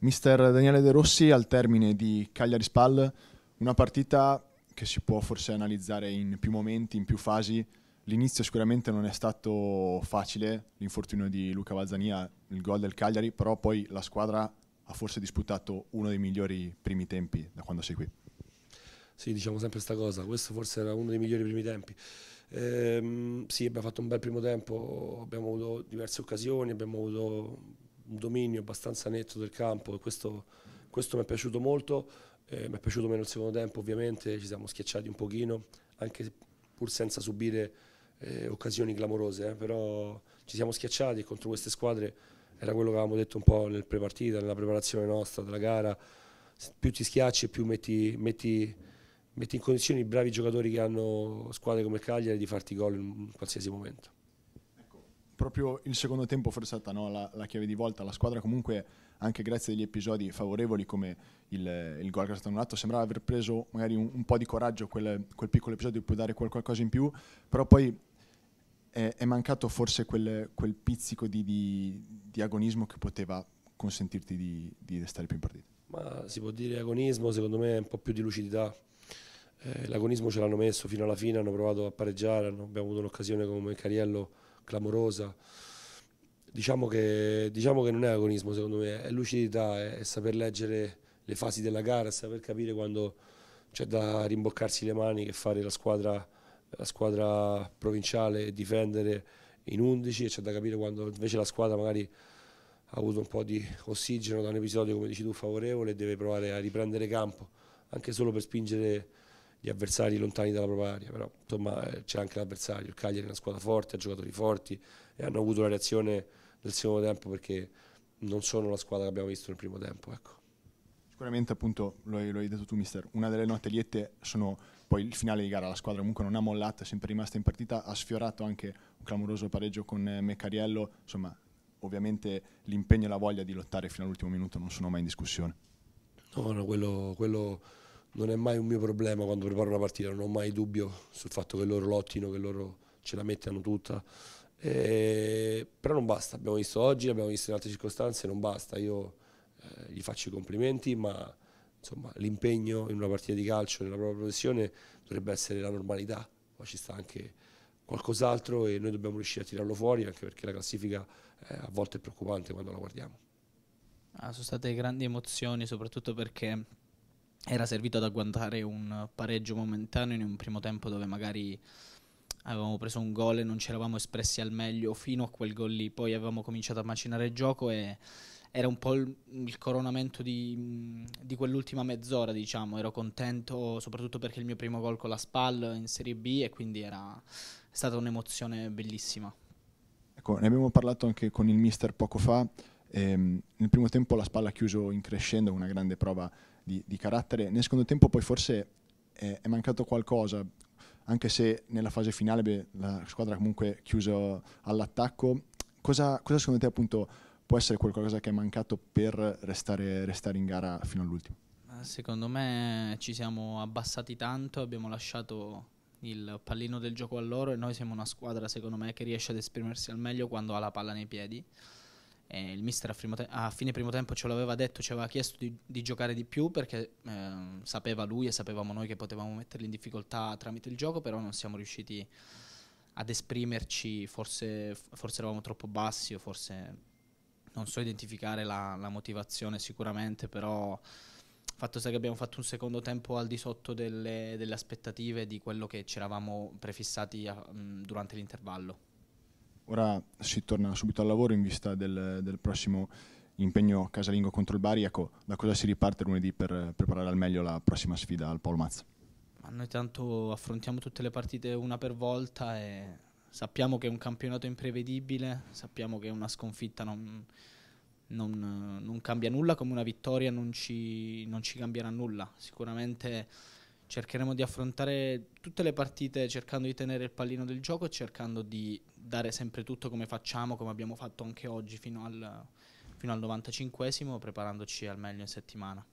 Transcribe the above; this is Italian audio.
Mister Daniele De Rossi al termine di Cagliari Spal, una partita che si può forse analizzare in più momenti, in più fasi. L'inizio sicuramente non è stato facile, l'infortunio di Luca Valzania, il gol del Cagliari, però poi la squadra ha forse disputato uno dei migliori primi tempi da quando sei qui. Sì, diciamo sempre questa cosa, questo forse era uno dei migliori primi tempi. Ehm, sì, abbiamo fatto un bel primo tempo, abbiamo avuto diverse occasioni, abbiamo avuto un dominio abbastanza netto del campo e questo, questo mi è piaciuto molto, eh, mi è piaciuto meno il secondo tempo ovviamente, ci siamo schiacciati un pochino, anche pur senza subire eh, occasioni clamorose, eh, però ci siamo schiacciati contro queste squadre, era quello che avevamo detto un po' nel pre-partita, nella preparazione nostra della gara, più ti schiacci più metti, metti, metti in condizioni i bravi giocatori che hanno squadre come Cagliari di farti gol in qualsiasi momento proprio il secondo tempo forse è stata no? la, la, chiave di volta. La squadra comunque, anche grazie agli episodi favorevoli come il, il gol che è stato annullato, sembrava aver preso magari un, un po' di coraggio quel, quel, piccolo episodio può dare qualcosa in più, però poi è, è mancato forse quel, quel pizzico di, di, di, agonismo che poteva consentirti di, di restare più in partita. Ma si può dire agonismo, secondo me è un po' più di lucidità. Eh, l'agonismo ce l'hanno messo fino alla fine, hanno provato a pareggiare, hanno, abbiamo avuto un'occasione come Cariello clamorosa. Diciamo che, diciamo che non è agonismo secondo me, è lucidità, è, è saper leggere le fasi della gara, saper capire quando c'è da rimboccarsi le mani che fare la squadra, la squadra provinciale e difendere in 11 e c'è da capire quando invece la squadra magari ha avuto un po' di ossigeno da un episodio come dici tu favorevole e deve provare a riprendere campo anche solo per spingere di avversari lontani dalla propria area, però insomma eh, c'è anche l'avversario, il Cagliari è una squadra forte, ha giocatori forti e hanno avuto la reazione nel secondo tempo perché non sono la squadra che abbiamo visto nel primo tempo. Ecco. Sicuramente appunto, lo hai, lo hai, detto tu mister, una delle note liette sono poi il finale di gara, la squadra comunque non ha mollato, è sempre rimasta in partita, ha sfiorato anche un clamoroso pareggio con eh, Meccariello, insomma ovviamente l'impegno e la voglia di lottare fino all'ultimo minuto non sono mai in discussione. No, no, quello, quello non è mai un mio problema quando preparo una partita, non ho mai dubbio sul fatto che loro lottino, che loro ce la mettano tutta. E... Però non basta, abbiamo visto oggi, l'abbiamo visto in altre circostanze, non basta. Io eh, gli faccio i complimenti, ma l'impegno in una partita di calcio, nella propria professione, dovrebbe essere la normalità. Poi ci sta anche qualcos'altro e noi dobbiamo riuscire a tirarlo fuori, anche perché la classifica eh, a volte è preoccupante quando la guardiamo. Ah, sono state grandi emozioni, soprattutto perché era servito ad agguantare un pareggio momentaneo in un primo tempo dove magari avevamo preso un gol e non ci eravamo espressi al meglio fino a quel gol lì, poi avevamo cominciato a macinare il gioco e era un po' il, il coronamento di, di, quell'ultima mezz'ora, diciamo, ero contento soprattutto perché il mio primo gol con la SPAL in Serie B e quindi era stata un'emozione bellissima. Ecco, ne abbiamo parlato anche con il mister poco fa, ehm, nel primo tempo la SPAL ha chiuso in crescendo una grande prova di, di carattere. Nel secondo tempo poi forse è, è mancato qualcosa, anche se nella fase finale beh, la squadra comunque chiuso all'attacco. Cosa, cosa, secondo te appunto può essere qualcosa che è mancato per restare, restare in gara fino all'ultimo? Secondo me ci siamo abbassati tanto, abbiamo lasciato il pallino del gioco a loro e noi siamo una squadra secondo me che riesce ad esprimersi al meglio quando ha la palla nei piedi. Eh, il mister a, te- a, fine primo tempo ce l'aveva detto, ci aveva chiesto di, di giocare di più perché eh, sapeva lui e sapevamo noi che potevamo metterli in difficoltà tramite il gioco, però non siamo riusciti ad esprimerci, forse, forse eravamo troppo bassi o forse non so identificare la, la motivazione sicuramente, però fatto sta che abbiamo fatto un secondo tempo al di sotto delle, delle aspettative di quello che ci eravamo prefissati a, mh, durante l'intervallo. Ora si torna subito al lavoro in vista del, del prossimo impegno casalingo contro il Bari. Ecco, da cosa si riparte lunedì per preparare al meglio la prossima sfida al Paolo Mazza? Ma noi tanto affrontiamo tutte le partite una per volta e sappiamo che è un campionato imprevedibile, sappiamo che una sconfitta non, non, non cambia nulla, come una vittoria non ci, non ci cambierà nulla. Sicuramente cercheremo di affrontare tutte le partite cercando di tenere il pallino del gioco e cercando di dare sempre tutto come facciamo, come abbiamo fatto anche oggi fino al, fino al 95esimo, preparandoci al meglio in settimana.